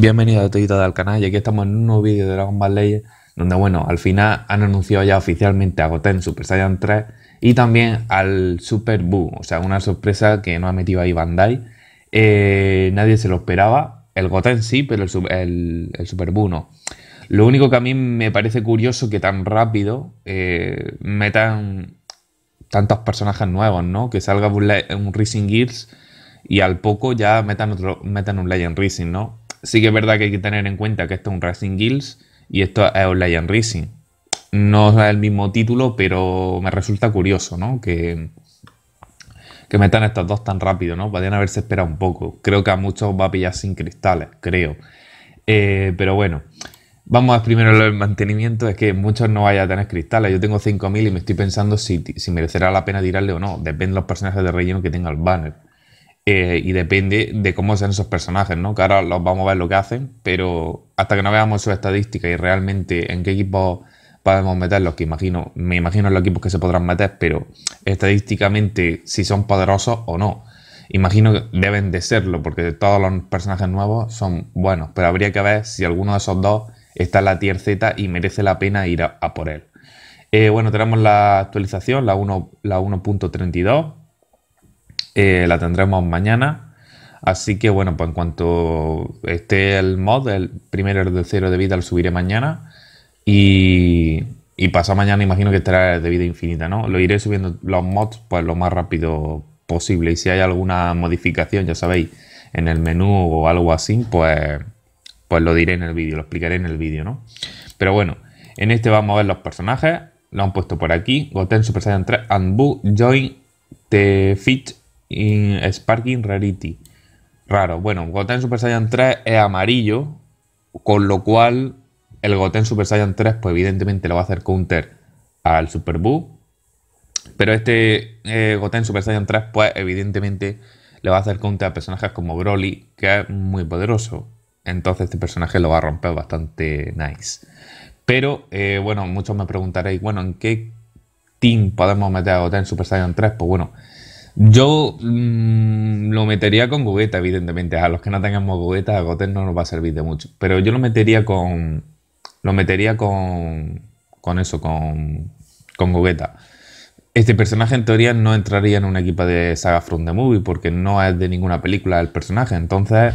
Bienvenidos a todos al canal y aquí estamos en un nuevo vídeo de Dragon Ball Legends donde bueno, al final han anunciado ya oficialmente a Goten Super Saiyan 3 y también al Super Buu, o sea, una sorpresa que no ha metido ahí Bandai. Eh, nadie se lo esperaba, el Goten sí, pero el, Super Buu no. Lo único que a mí me parece curioso que tan rápido eh, metan tantos personajes nuevos, ¿no? Que salga un, Rising Racing Gears y al poco ya metan, otro, metan un Legend Rising. ¿no? sí que es verdad que hay que tener en cuenta que esto es un Racing Guilds y esto es Online Racing. No es el mismo título, pero me resulta curioso, ¿no? Que, que metan estos dos tan rápido, ¿no? Podrían haberse esperado un poco. Creo que a muchos va a pillar sin cristales, creo. Eh, pero bueno, vamos a primero el mantenimiento. Es que muchos no vayan a tener cristales. Yo tengo 5000 y me estoy pensando si, si merecerá la pena tirarle o no. Depende de los personajes de relleno que tenga el banner. Eh, y depende de cómo sean esos personajes, ¿no? Que ahora los vamos a ver lo que hacen, pero hasta que no veamos sus estadísticas y realmente en qué equipos podemos meterlos, que imagino, me imagino los equipos que se podrán meter, pero estadísticamente si son poderosos o no. Imagino que deben de serlo, porque todos los personajes nuevos son buenos, pero habría que ver si alguno de esos dos está en la tier Z y merece la pena ir a, por él. Eh, bueno, tenemos la actualización, la 1.32, la eh, la tendremos mañana. Así que bueno, pues en cuanto esté el mod, el primero de cero de vida lo subiré mañana. Y, y pasado mañana imagino que estará de vida infinita, ¿no? Lo iré subiendo los mods pues lo más rápido posible. Y si hay alguna modificación, ya sabéis, en el menú o algo así, pues, pues lo diré en el vídeo, lo explicaré en el vídeo, ¿no? Pero bueno, en este vamos a ver los personajes. Lo han puesto por aquí. Goten Super Saiyan 3, Boo Join, Fit in Sparking Rarity. Raro. Bueno, Goten Super Saiyan 3 es amarillo, con lo cual el Goten Super Saiyan 3, pues evidentemente lo va a hacer counter al Super Buu. Pero este eh, Goten Super Saiyan 3, pues evidentemente le va a hacer counter a personajes como Broly, que es muy poderoso. Entonces este personaje lo va a romper bastante nice. Pero, eh, bueno, muchos me preguntaréis, bueno, ¿en qué team podemos meter a Goten Super Saiyan 3? Pues bueno, yo mm, lo metería con Gogeta, evidentemente. A los que no tengamos Gogeta, a Goten no nos va a servir de mucho. Pero yo lo metería con. Lo metería con. Con eso, con. Con Este personaje en teoría no entraría en un equipo de Saga From the Movie porque no es de ninguna película el personaje. Entonces.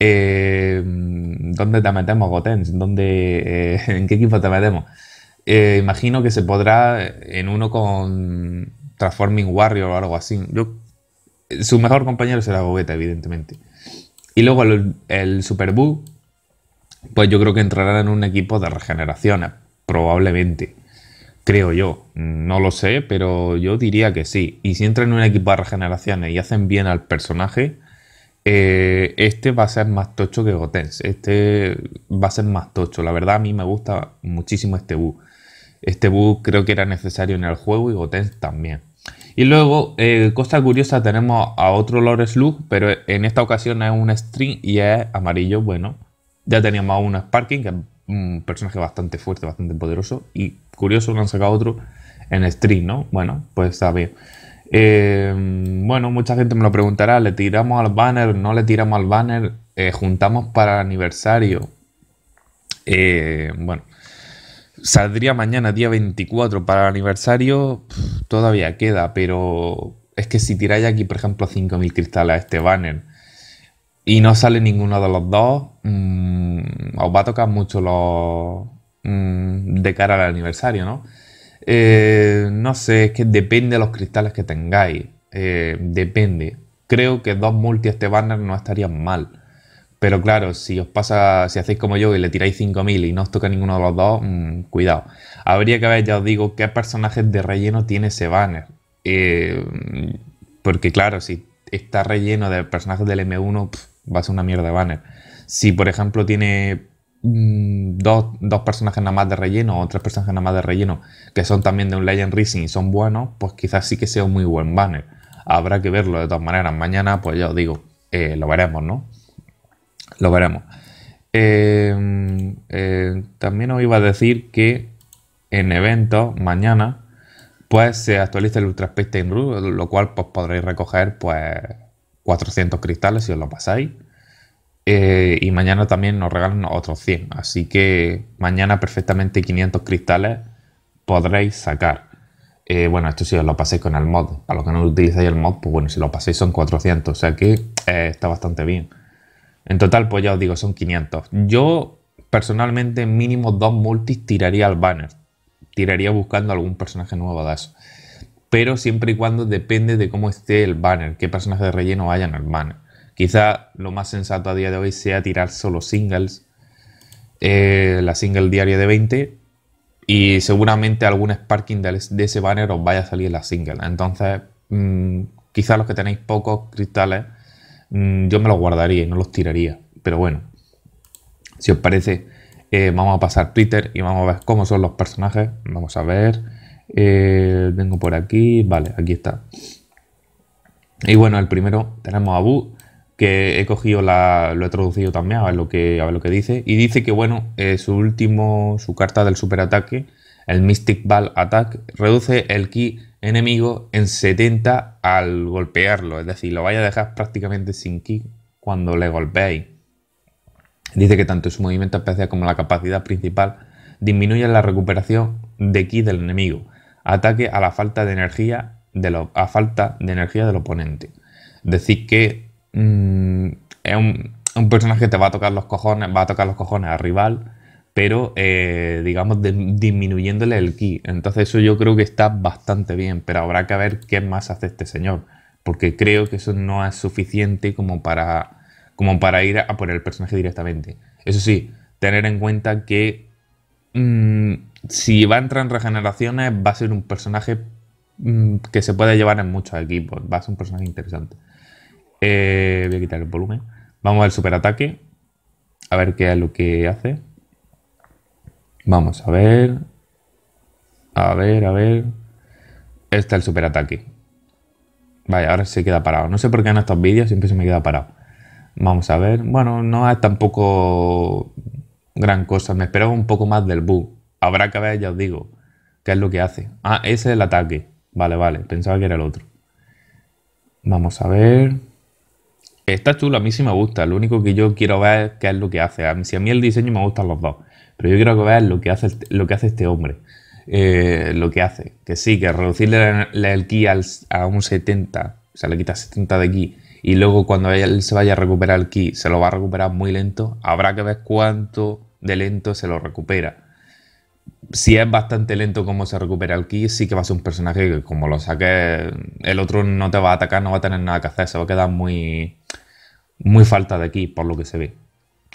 Eh, ¿Dónde te metemos, Goten? ¿Dónde, eh, ¿En qué equipo te metemos? Eh, imagino que se podrá en uno con Transforming Warrior o algo así. su mejor compañero será Gogeta, evidentemente. Y luego el, Super Buu, pues yo creo que entrará en un equipo de regeneración, eh, probablemente. Creo yo. No lo sé, pero yo diría que sí. Y si entran en un equipo de regeneraciones y hacen bien al personaje, eh, este va a ser más tocho que Gotens. Este va a ser más tocho. La verdad, a mí me gusta muchísimo este Bu. Este Bu creo que era necesario en el juego y Gotens también. Y luego, eh, cosa curiosa, tenemos a otro Lore Slug, pero en esta ocasión es un string y es amarillo. Bueno, ya teníamos a un Sparking, que es un personaje bastante fuerte, bastante poderoso. Y curioso no han sacado otro en string, ¿no? Bueno, pues está bien. Em, bueno, mucha gente me lo preguntará, ¿le tiramos al banner? ¿No le tiramos al banner? Eh, ¿Juntamos para el aniversario? Eh, bueno, saldría mañana, día 24, para el aniversario, todavía queda, pero es que si tiráis aquí, por ejemplo, 5.000 cristales a este banner y no sale ninguno de los dos, mm, os va a tocar mucho los, mm, de cara al aniversario, ¿no? Eh, no sé, es que depende de los cristales que tengáis. Eh, depende. Creo que dos multi este banner no estarían mal. Pero claro, si os pasa, si hacéis como yo y le tiráis 5.000 y no os toca ninguno de los dos, mm, cuidado. Habría que ver, ya os digo, qué personajes de relleno tiene ese banner. Eh, porque claro, si está relleno de personajes del M1, va a ser una mierda de banner. Si por ejemplo tiene mm, dos, personajes nada más de relleno o tres personajes nada más de relleno que son también de un Legend Rising y son buenos, pues quizás sí que sea un muy buen banner. Habrá que verlo de todas maneras. Mañana, pues ya os digo, eh, lo veremos, ¿no? Lo veremos. Em, eh, también os iba a decir que en eventos mañana pues se actualiza el Ultra Space lo cual pues podréis recoger pues 400 cristales si os lo pasáis. Eh, y mañana también nos regalan otros 100. Así que mañana perfectamente 500 cristales podréis sacar. Eh, bueno, esto si os lo paséis con el mod. a los que no utilizáis el mod, pues bueno, si lo paséis son 400. O sea que está bastante bien. En total, pues ya os digo, son 500. Yo personalmente mínimo dos multis tiraría al banner. Tiraría buscando algún personaje nuevo de eso. Pero siempre y cuando depende de cómo esté el banner, qué personaje de relleno vayan al banner. Quizá lo más sensato a día de hoy sea tirar solo singles, eh, la single diaria de 20, y seguramente algún sparking de ese banner os vaya a salir la single. Entonces, quizás mm, quizá los que tenéis pocos cristales Mm, yo me los guardaría y no los tiraría. Pero bueno, si os parece, eh, vamos a pasar Twitter y vamos a ver cómo son los personajes. Vamos a ver. Eh, vengo por aquí. Vale, aquí está. Y bueno, el primero tenemos a Bu, que he cogido la. lo he traducido también a ver lo que, a ver lo que dice. Y dice que bueno, eh, su último. su carta del superataque, el Mystic Ball Attack, reduce el ki enemigo en 70 al golpearlo. Es decir, lo vaya a dejar prácticamente sin ki cuando le golpeéis. Dice que tanto su movimiento especial como la capacidad principal disminuyen la recuperación de ki del enemigo. Ataque a la falta de energía de a falta de energía del oponente. decir que mm, es un, un personaje que te va a tocar los cojones, va a tocar los cojones al rival pero eh, digamos disminuyéndole el ki. Entonces eso yo creo que está bastante bien, pero habrá que ver qué más hace este señor, porque creo que eso no es suficiente como para, como para ir a poner el personaje directamente. Eso sí, tener en cuenta que mm, si va a entrar en regeneraciones va a ser un personaje mm, que se puede llevar en muchos equipos, va a ser un personaje interesante. Eh, voy a quitar el volumen. Vamos al superataque, a ver qué es lo que hace. Vamos a ver. A ver, a ver. Este es el superataque. Vaya, ahora se queda parado. No sé por qué en estos vídeos siempre se me queda parado. Vamos a ver. Bueno, no es tampoco gran cosa. Me esperaba un poco más del bu. Habrá que ver, ya os digo, qué es lo que hace. Ah, ese es el ataque. Vale, vale. Pensaba que era el otro. Vamos a ver. Está chulo, a mí sí me gusta. Lo único que yo quiero ver es qué es lo que hace. Si a mí el diseño me gustan los dos. Pero yo quiero que veas lo que hace, este, lo que hace este hombre. Eh, lo que hace. Que sí, que reducirle el ki a un 70, o sea, le quita 70 de ki, y luego cuando él se vaya a recuperar el ki, se lo va a recuperar muy lento, habrá que ver cuánto de lento se lo recupera. Si es bastante lento como se recupera el ki, sí que va a ser un personaje que como lo saque, el otro no te va a atacar, no va a tener nada que hacer, se va a quedar muy, muy falta de ki por lo que se ve.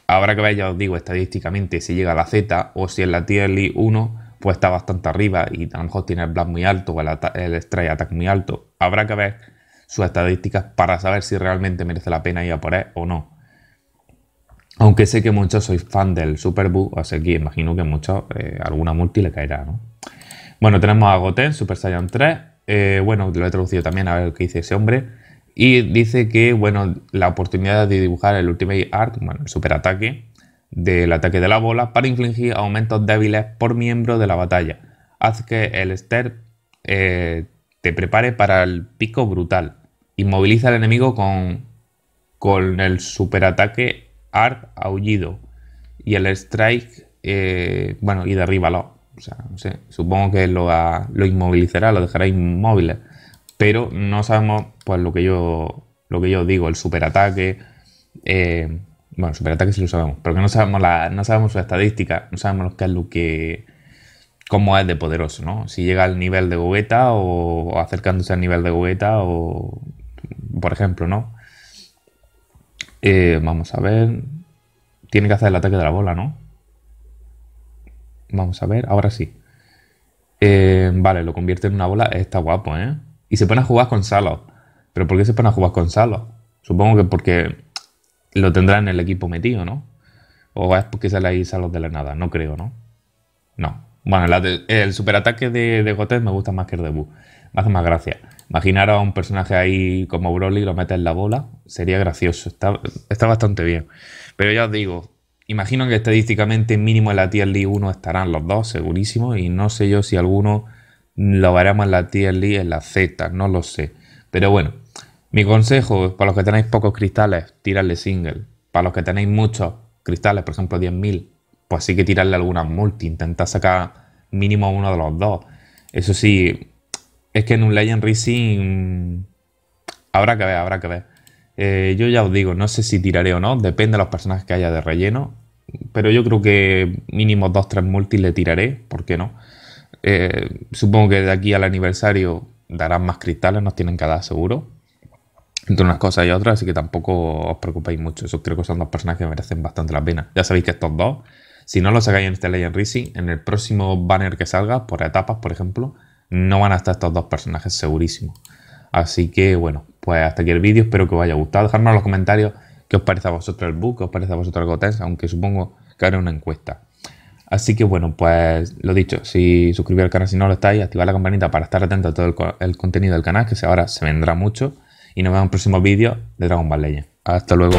Habrá que ver, ya os digo, estadísticamente si llega a la Z o si en la tier League 1 pues está bastante arriba y a lo mejor tiene el blast muy alto o el, Strike Attack muy alto. Habrá que ver sus estadísticas para saber si realmente merece la pena ir a por él o no. Aunque sé que muchos sois fan del Super Superbu, así que imagino que muchos, eh, alguna multi le caerá, ¿no? Bueno, tenemos a Goten, Super Saiyan 3. Eh, bueno, lo he traducido también a ver qué dice ese hombre. Y dice que, bueno, la oportunidad de dibujar el Ultimate Art, bueno, el superataque del ataque de la bola, para infligir aumentos débiles por miembro de la batalla. Haz que el ster eh, te prepare para el pico brutal. Inmoviliza al enemigo con, con el superataque Art Aullido. Y el Strike, eh, bueno, y derríbalo. O sea, no sé, supongo que lo, lo inmovilizará, lo dejará inmóvil pero no sabemos pues lo que yo lo que yo digo, el superataque. Eh, bueno, superataque sí lo sabemos, pero que no sabemos la, no sabemos su estadística, no sabemos qué es lo que cómo es de poderoso, ¿no? Si llega al nivel de Gogeta o, acercándose al nivel de Gogeta o por ejemplo, ¿no? Eh, vamos a ver. Tiene que hacer el ataque de la bola, ¿no? Vamos a ver, ahora sí. Eh, vale, lo convierte en una bola. Está guapo, ¿eh? y se ponen a jugar con Salos. ¿Pero por qué se ponen a jugar con Salos? Supongo que porque lo tendrán en el equipo metido, ¿no? O es porque sale ahí Salos de la nada, no creo, ¿no? No. Bueno, el superataque de, de me gusta más que el debut. Me hace más gracia. Imaginar a un personaje ahí como Broly y lo mete en la bola sería gracioso. Está, está bastante bien. Pero ya os digo, imagino que estadísticamente mínimo en la tier League 1 estarán los dos, segurísimo. Y no sé yo si alguno lo en la tier en la Z, no lo sé. Pero bueno, mi consejo, es para los que tenéis pocos cristales, tirarle single. Para los que tenéis muchos cristales, por ejemplo 10.000, pues sí que tirarle algunas multi, intentar sacar mínimo uno de los dos. Eso sí, es que en un Legend Racing habrá que ver, habrá que ver. Eh, yo ya os digo, no sé si tiraré o no, depende de los personajes que haya de relleno, pero yo creo que mínimo 2-3 multis le tiraré, ¿por qué no? Eh, supongo que de aquí al aniversario darán más cristales, nos tienen que dar seguro. Entre unas cosas y otras, así que tampoco os preocupéis mucho. esos creo que son dos personajes que merecen bastante la pena. Ya sabéis que estos dos, si no los sacáis en este Legend Rising, en el próximo banner que salga, por etapas, por ejemplo, no van a estar estos dos personajes segurísimos. Así que bueno, pues hasta aquí el vídeo. Espero que os haya gustado. Dejadme en los comentarios qué os parece a vosotros el book, qué os parece a vosotros el Gotens, aunque supongo que haré una encuesta. Así que bueno, pues lo dicho, si suscribir al canal si no lo estáis, activar la campanita para estar atento a todo el, contenido del canal, que ahora se vendrá mucho. Y nos vemos en próximo vídeo de Dragon Ball Legends. Hasta luego.